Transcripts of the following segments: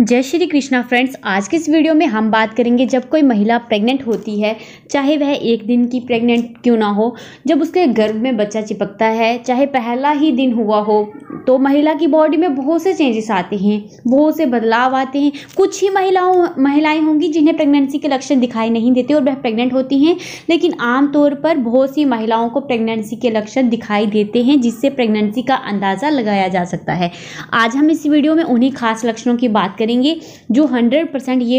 जय श्री कृष्णा फ्रेंड्स आज के इस वीडियो में हम बात करेंगे जब कोई महिला प्रेग्नेंट होती है चाहे वह एक दिन की प्रेग्नेंट क्यों ना हो जब उसके गर्भ में बच्चा चिपकता है चाहे पहला ही दिन हुआ हो तो महिला की बॉडी में बहुत से चेंजेस आते हैं बहुत से बदलाव आते हैं कुछ ही महिलाओं महिलाएं होंगी जिन्हें प्रेगनेंसी के लक्षण दिखाई नहीं देते और वह प्रेग्नेंट होती हैं लेकिन आमतौर पर बहुत सी महिलाओं को प्रेगनेंसी के लक्षण दिखाई देते हैं जिससे प्रेगनेंसी का अंदाज़ा लगाया जा सकता है आज हम इस वीडियो में उन्हीं खास लक्षणों की बात करें करेंगे जो हंड्रेड परसेंट ये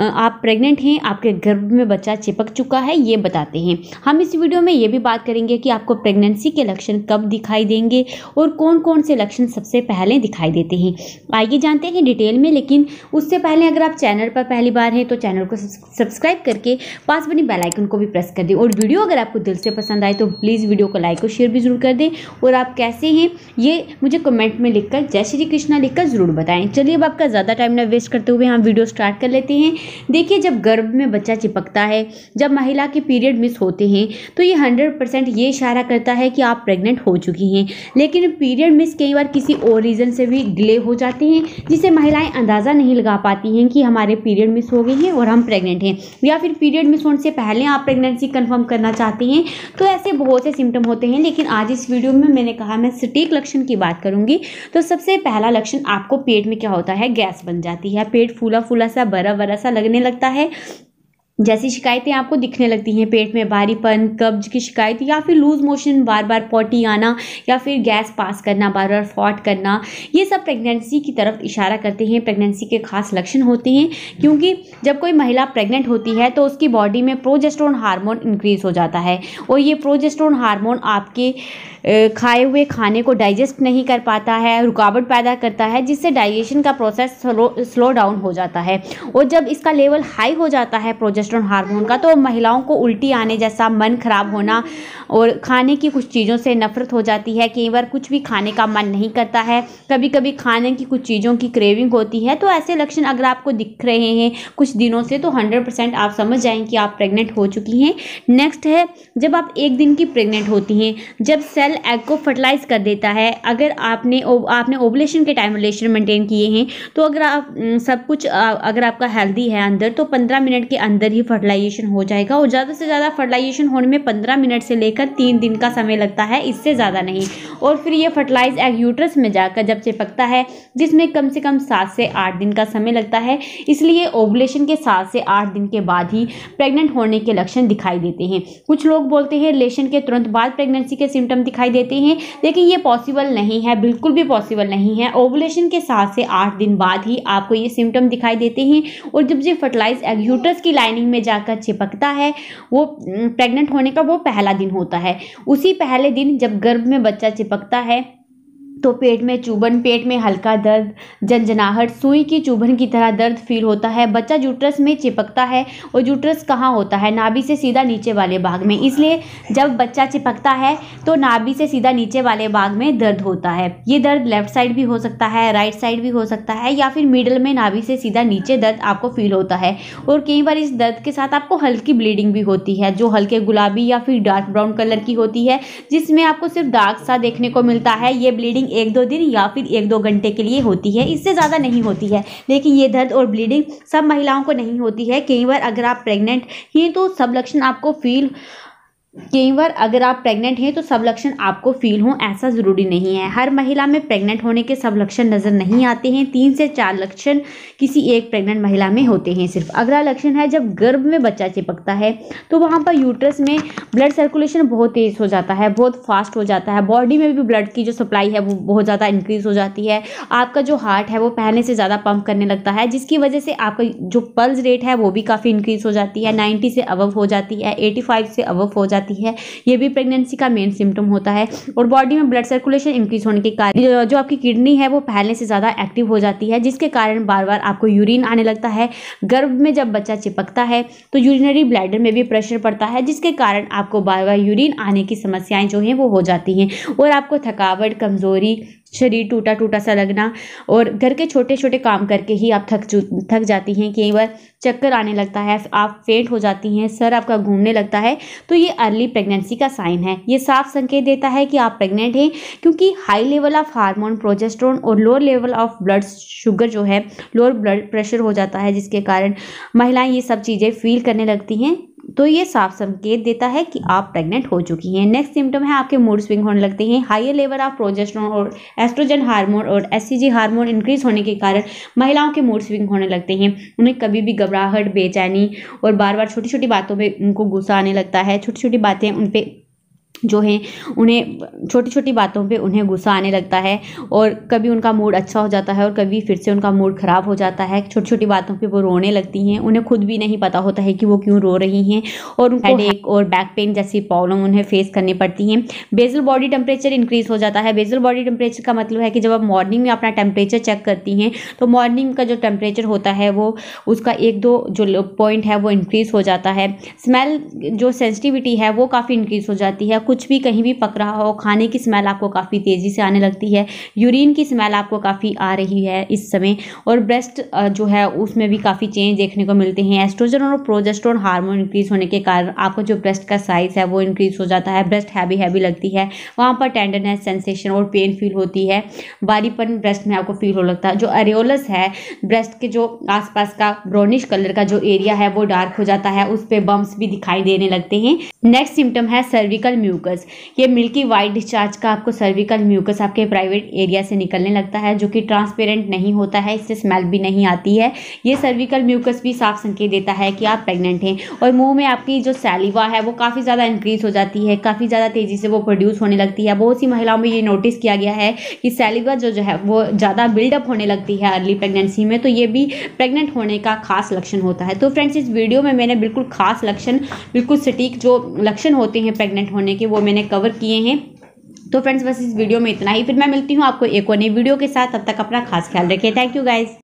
आप प्रेग्नेंट हैं आपके गर्भ में बच्चा चिपक चुका है ये बताते हैं हम इस वीडियो में ये भी बात करेंगे कि आपको प्रेगनेंसी के लक्षण कब दिखाई देंगे और कौन कौन से लक्षण सबसे पहले दिखाई देते हैं आइए जानते हैं डिटेल में लेकिन उससे पहले अगर आप चैनल पर पहली बार हैं तो चैनल को सब्सक्राइब करके पास बनी बेलाइकन को भी प्रेस कर दें और वीडियो अगर आपको दिल से पसंद आए तो प्लीज़ वीडियो को लाइक और शेयर भी जरूर कर दें और आप कैसे हैं ये मुझे कमेंट में लिखकर जय श्री कृष्णा लिखकर ज़रूर बताएं चलिए अब आपका ज़्यादा टाइम ना वेस्ट करते हुए हम वीडियो स्टार्ट कर लेते हैं देखिए जब गर्भ में बच्चा चिपकता है जब महिला के पीरियड मिस होते हैं तो ये हंड्रेड परसेंट ये इशारा करता है कि आप प्रेग्नेंट हो चुकी हैं लेकिन पीरियड मिस कई बार किसी और रीज़न से भी डिले हो जाते हैं जिससे महिलाएं अंदाज़ा नहीं लगा पाती हैं कि हमारे पीरियड मिस हो गए हैं और हम प्रेग्नेंट हैं या फिर पीरियड मिस होने से पहले आप प्रेगनेंसी कन्फर्म करना चाहते हैं तो ऐसे बहुत से सिम्टम होते हैं लेकिन आज इस वीडियो में मैंने कहा मैं सटीक लक्षण की बात करूँगी तो सबसे पहला लक्षण आपको पेट में क्या होता है गैस बन जाती है पेट फूला फूला सा बरा बरा सा लगने लगता है जैसी शिकायतें आपको दिखने लगती हैं पेट में भारीपन कब्ज की शिकायत या फिर लूज मोशन बार बार पॉटी आना या फिर गैस पास करना बार बार फॉट करना ये सब प्रेगनेंसी की तरफ इशारा करते हैं प्रेगनेंसी के खास लक्षण होते हैं क्योंकि जब कोई महिला प्रेग्नेंट होती है तो उसकी बॉडी में प्रोजेस्ट्रोन हार्मोन इंक्रीज़ हो जाता है और ये प्रोजेस्ट्रोन हार्मोन आपके खाए हुए खाने को डाइजेस्ट नहीं कर पाता है रुकावट पैदा करता है जिससे डाइजेशन का प्रोसेस स्लो डाउन हो जाता है और जब इसका लेवल हाई हो जाता है प्रोजेस्ट प्रोजेस्ट्रॉन हार्मोन का तो महिलाओं को उल्टी आने जैसा मन खराब होना और खाने की कुछ चीज़ों से नफरत हो जाती है कई बार कुछ भी खाने का मन नहीं करता है कभी कभी खाने की कुछ चीज़ों की क्रेविंग होती है तो ऐसे लक्षण अगर आपको दिख रहे हैं कुछ दिनों से तो हंड्रेड आप समझ जाएँ कि आप प्रेगनेंट हो चुकी हैं नेक्स्ट है जब आप एक दिन की प्रेगनेंट होती हैं जब सेल एग को फर्टिलाइज कर देता है अगर आपने आपने ओबलेशन के टाइम रिलेशन मेंटेन किए हैं तो अगर आप सब कुछ अगर आपका हेल्दी है अंदर तो पंद्रह मिनट के अंदर ही ही फर्टिलाइजेशन हो जाएगा और ज़्यादा से ज़्यादा फर्टिलाइजेशन होने में पंद्रह मिनट से लेकर तीन दिन का समय लगता है इससे ज़्यादा नहीं और फिर ये फर्टिलाइज एग यूट्रस में जाकर जब चिपकता है जिसमें कम से कम सात से आठ दिन का समय लगता है इसलिए ओबुलेशन के सात से आठ दिन के बाद ही प्रेग्नेंट होने के लक्षण दिखाई देते हैं कुछ लोग बोलते हैं रिलेशन के तुरंत बाद प्रेगनेंसी के सिम्टम दिखाई देते हैं लेकिन ये पॉसिबल नहीं है बिल्कुल भी पॉसिबल नहीं है ओबुलेशन के सात से आठ दिन बाद ही आपको ये सिम्टम दिखाई देते हैं और जब ये फर्टिलाइज एग यूट्रस की लाइनिंग में जाकर चिपकता है वो प्रेग्नेंट होने का वो पहला दिन होता है उसी पहले दिन जब गर्भ में बच्चा चिपकता है तो पेट में चुभन पेट में हल्का दर्द जनजनाहट सुई की चुभन की तरह दर्द फील होता है बच्चा जूट्रस में चिपकता है और जूट्रस कहाँ होता है नाभि से सीधा नीचे वाले भाग में इसलिए जब बच्चा चिपकता है तो नाभि से सीधा नीचे वाले भाग में दर्द होता है ये दर्द लेफ्ट साइड भी हो सकता है राइट साइड भी हो सकता है या फिर मिडल में नाभि से सीधा नीचे दर्द आपको फील होता है और कई बार इस दर्द के साथ आपको हल्की ब्लीडिंग भी होती है जो हल्के गुलाबी या फिर डार्क ब्राउन कलर की होती है जिसमें आपको सिर्फ डार्क सा देखने को मिलता है ये ब्लीडिंग ब्लीडिंग एक दो दिन या फिर एक दो घंटे के लिए होती है इससे ज़्यादा नहीं होती है लेकिन ये दर्द और ब्लीडिंग सब महिलाओं को नहीं होती है कई बार अगर आप प्रेग्नेंट हैं तो सब लक्षण आपको फील कई बार अगर आप प्रेग्नेंट हैं तो सब लक्षण आपको फील हों ऐसा ज़रूरी नहीं है हर महिला में प्रेग्नेंट होने के सब लक्षण नज़र नहीं आते हैं तीन से चार लक्षण किसी एक प्रेग्नेंट महिला में होते हैं सिर्फ अगला लक्षण है जब गर्भ में बच्चा चिपकता है तो वहाँ पर यूट्रस में ब्लड सर्कुलेशन बहुत तेज़ हो जाता है बहुत फास्ट हो जाता है बॉडी में भी ब्लड की जो सप्लाई है वो बहुत ज़्यादा इंक्रीज़ हो जाती है आपका जो हार्ट है वो पहले से ज़्यादा पम्प करने लगता है जिसकी वजह से आपका जो पल्स रेट है वो भी काफ़ी इंक्रीज़ हो जाती है नाइन्टी से अवव हो जाती है एटी से अवव हो जाती है जाती है ये भी प्रेगनेंसी का मेन सिम्टम होता है और बॉडी में ब्लड सर्कुलेशन इंक्रीज होने के कारण जो आपकी किडनी है वो पहले से ज़्यादा एक्टिव हो जाती है जिसके कारण बार बार आपको यूरिन आने लगता है गर्भ में जब बच्चा चिपकता है तो यूरिनरी ब्लैडर में भी प्रेशर पड़ता है जिसके कारण आपको बार बार यूरिन आने की समस्याएं जो हैं वो हो जाती हैं और आपको थकावट कमज़ोरी शरीर टूटा टूटा सा लगना और घर के छोटे छोटे काम करके ही आप थक थक जाती हैं कई बार चक्कर आने लगता है आप फेंट हो जाती हैं सर आपका घूमने लगता है तो ये अर्ली प्रेगनेंसी का साइन है ये साफ संकेत देता है कि आप प्रेग्नेंट हैं क्योंकि high level of hormone progesterone और lower level of blood sugar जो है लोअर ब्लड प्रेशर हो जाता है जिसके कारण महिलाएं ये सब चीज़ें फील करने लगती हैं तो ये साफ संकेत देता है कि आप प्रेग्नेंट हो चुकी हैं नेक्स्ट सिम्टम है आपके मूड स्विंग होने लगते हैं हाइयर लेवल ऑफ प्रोजेस्ट्रॉन और एस्ट्रोजन हार्मोन और एससीजी हार्मोन इंक्रीज होने के कारण महिलाओं के मूड स्विंग होने लगते हैं उन्हें कभी भी घबराहट बेचैनी और बार बार छोटी छोटी बातों पर उनको गुस्सा आने लगता है छोटी छोटी बातें उन पर जो हैं उन्हें छोटी छोटी बातों पे उन्हें गुस्सा आने लगता है और कभी उनका मूड अच्छा हो जाता है और कभी फिर से उनका मूड ख़राब हो जाता है छोटी छोटी बातों पे वो रोने लगती हैं उन्हें खुद भी नहीं पता होता है कि वो क्यों रो रही हैं और उनको हेडेक और बैक पेन जैसी प्रॉब्लम उन्हें फेस करनी पड़ती हैं बेजल बॉडी टेम्परेचर इंक्रीज़ हो जाता है बेजल बॉडी टेम्परेचर का मतलब है कि जब आप मॉर्निंग में अपना टेम्परेचर चेक करती हैं तो मॉर्निंग का जो टेम्परेचर होता है वो उसका एक दो जो पॉइंट है वो इंक्रीज़ हो जाता है स्मेल जो सेंसिटिविटी है वो काफ़ी इंक्रीज़ हो जाती है कुछ भी कहीं भी पक रहा हो खाने की स्मेल आपको काफ़ी तेज़ी से आने लगती है यूरिन की स्मेल आपको काफ़ी आ रही है इस समय और ब्रेस्ट जो है उसमें भी काफ़ी चेंज देखने को मिलते हैं एस्ट्रोजन और प्रोजेस्ट्रोन हार्मोन इंक्रीज़ होने के कारण आपको जो ब्रेस्ट का साइज़ है वो इंक्रीज़ हो जाता है ब्रेस्ट हैवी हैवी लगती है वहाँ पर टेंडरनेस सेंसेशन और पेन फील होती है बारीपन ब्रेस्ट में आपको फील हो लगता है जो अरेोलस है ब्रेस्ट के जो आसपास का ब्राउनिश कलर का जो एरिया है वो डार्क हो जाता है उस पर बम्स भी दिखाई देने लगते हैं नेक्स्ट सिम्टम है सर्विकल म्यूक म्यूकस ये मिल्की वाइट डिस्चार्ज का आपको सर्विकल म्यूकस आपके प्राइवेट एरिया से निकलने लगता है जो कि ट्रांसपेरेंट नहीं होता है इससे स्मेल भी नहीं आती है ये सर्विकल म्यूकस भी साफ संकेत देता है कि आप प्रेग्नेंट हैं और मुंह में आपकी जो सैलिवा है वो काफ़ी ज़्यादा इंक्रीज़ हो जाती है काफ़ी ज़्यादा तेज़ी से वो प्रोड्यूस होने लगती है बहुत सी महिलाओं में ये नोटिस किया गया है कि सैलिवा जो जो है वो ज़्यादा बिल्डअप होने लगती है अर्ली प्रेगनेंसी में तो ये भी प्रेगनेंट होने का खास लक्षण होता है तो फ्रेंड्स इस वीडियो में मैंने बिल्कुल खास लक्षण बिल्कुल सटीक जो लक्षण होते हैं प्रेग्नेंट होने के वो मैंने कवर किए हैं तो फ्रेंड्स बस इस वीडियो में इतना ही फिर मैं मिलती हूँ आपको एक और नई वीडियो के साथ तब तक अपना खास ख्याल रखिए थैंक यू गाइज